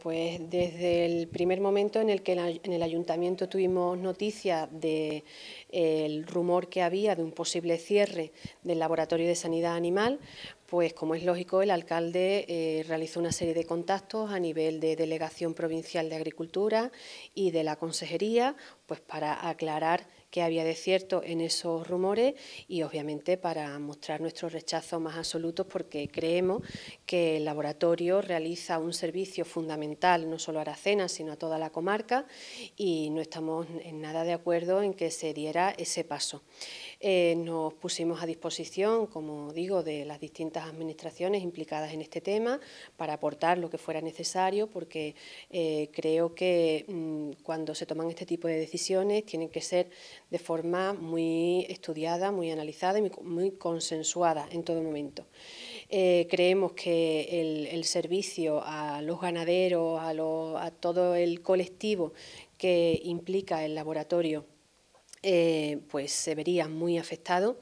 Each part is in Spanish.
Pues desde el primer momento en el que en el ayuntamiento tuvimos noticia del eh, rumor que había de un posible cierre del laboratorio de sanidad animal, pues como es lógico, el alcalde eh, realizó una serie de contactos a nivel de Delegación Provincial de Agricultura y de la Consejería, pues para aclarar que había de cierto en esos rumores y obviamente para mostrar nuestro rechazo más absoluto porque creemos que el laboratorio realiza un servicio fundamental no solo a Aracena sino a toda la comarca y no estamos en nada de acuerdo en que se diera ese paso. Eh, nos pusimos a disposición, como digo, de las distintas administraciones implicadas en este tema para aportar lo que fuera necesario porque eh, creo que mm, cuando se toman este tipo de decisiones tienen que ser de forma muy estudiada, muy analizada y muy, consensuada en todo momento. Eh, creemos que el, servicio a los ganaderos, a todo el colectivo que implica el laboratorio eh, pues se vería muy afectado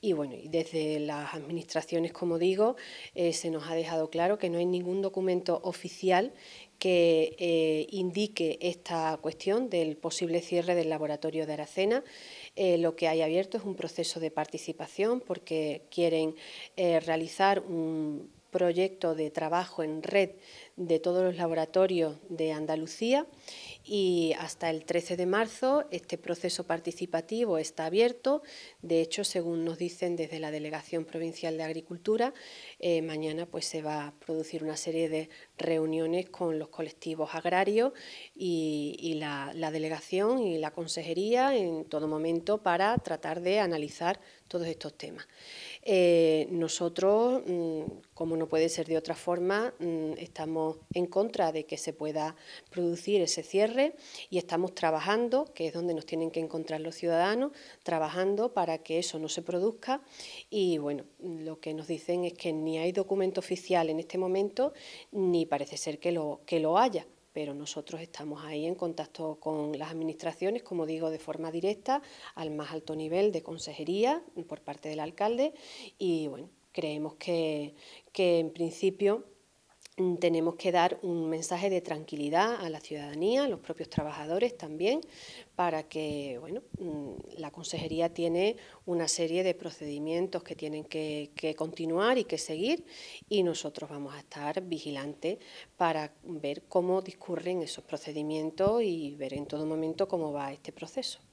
y bueno, y desde las administraciones, como digo, eh, se nos ha dejado claro que no hay ningún documento oficial que eh, indique esta cuestión del posible cierre del laboratorio de Aracena. lo que hay abierto es un proceso de participación porque quieren realizar un proyecto de trabajo en red de todos los laboratorios de Andalucía y hasta el 13 de marzo este proceso participativo está abierto. De hecho, según nos dicen desde la Delegación Provincial de Agricultura, eh, mañana pues, se va a producir una serie de reuniones con los colectivos agrarios y, la, delegación y la consejería en todo momento para tratar de analizar todos estos temas. Eh, nosotros, mm, como no puede ser de otra forma, mm, estamos en contra de que se pueda producir ese cierre y estamos trabajando, que es donde nos tienen que encontrar los ciudadanos, trabajando para que eso no se produzca y bueno, lo que nos dicen es que ni hay documento oficial en este momento ni parece ser que lo, que lo haya pero nosotros estamos ahí en contacto con las administraciones, como digo, de forma directa, al más alto nivel de consejería por parte del alcalde y bueno, creemos que, que en principio Mm, tenemos que dar un mensaje de tranquilidad a la ciudadanía, a los propios trabajadores también, para que, bueno, mm, la consejería tiene una serie de procedimientos que tienen que, que continuar y que seguir y nosotros vamos a estar vigilantes para ver cómo discurren esos procedimientos y ver en todo momento cómo va este proceso.